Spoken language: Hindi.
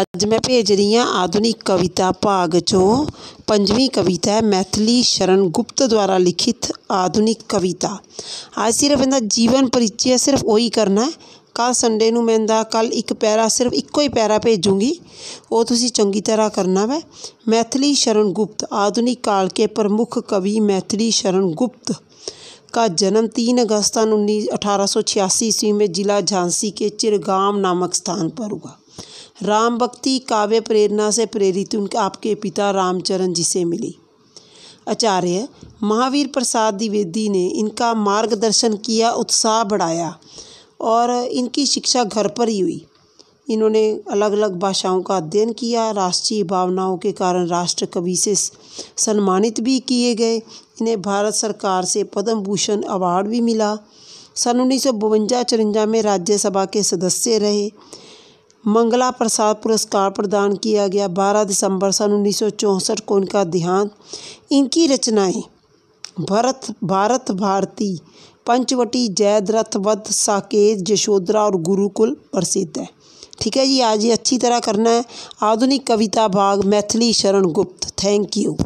ਅੱਜ ਮੈਂ ਭੇਜ ਰਹੀ ਹਾਂ ਆਧੁਨਿਕ ਕਵਿਤਾ ਭਾਗ 'ਚੋਂ ਪੰਜਵੀਂ ਕਵਿਤਾ ਹੈ ਮੈਥਲੀ ਸ਼ਰਨ ਗੁਪਤ ਦੁਆਰਾ ਲਿਖਿਤ ਆਧੁਨਿਕ ਕਵਿਤਾ ਆ ਸਿਰਫ ਇਹਦਾ ਜੀਵਨ ਪਰਿਚੈ ਸਿਰਫ ਉਹੀ ਕਰਨਾ ਹੈ ਕੱਲ ਸੰਡੇ ਨੂੰ ਮੈਂ ਦਾ ਕੱਲ ਇੱਕ ਪੈਰਾ ਸਿਰਫ ਇੱਕੋ ਹੀ ਪੈਰਾ ਭੇਜੂੰਗੀ ਉਹ ਤੁਸੀਂ ਚੰਗੀ ਤਰ੍ਹਾਂ ਕਰਨਾ ਵੈ ਮੈਥਲੀ ਸ਼ਰਨ ਗੁਪਤ ਆਧੁਨਿਕ ਕਾਲ ਕੇ ਪ੍ਰਮੁੱਖ ਕਵੀ ਮੈਥਲੀ ਸ਼ਰਨ ਗੁਪਤ ਕਾ ਜਨਮ 3 ਅਗਸਤ 1886 ਈਸਵੀ ਮੇ ਜ਼ਿਲ੍ਹਾ ਝਾਂਸੀ ਕੇ ਚਿਰਗਾਮ ਨਾਮਕ ਸਥਾਨ ਪਰ स्थान राम भक्ति काव्य प्रेरणा से प्रेरित उनके आपके पिता रामचरण जी से मिली आचार्य महावीर प्रसाद द्विवेदी ने इनका मार्गदर्शन किया उत्साह बढ़ाया और इनकी शिक्षा घर पर ही हुई इन्होंने अलग अलग भाषाओं का अध्ययन किया राष्ट्रीय भावनाओं के कारण राष्ट्र कवि से सम्मानित भी किए गए इन्हें भारत सरकार से पद्म भूषण अवार्ड भी मिला सन उन्नीस सौ में राज्यसभा के सदस्य रहे मंगला प्रसाद पुरस्कार प्रदान किया गया 12 दिसंबर सन उन्नीस को इनका देहांत इनकी रचनाएं भरत भारत भारती पंचवटी जयद्रथ वध साकेत यशोधरा और गुरुकुल प्रसिद्ध है ठीक है जी आज ये अच्छी तरह करना है आधुनिक कविता भाग मैथिली शरण गुप्त थैंक यू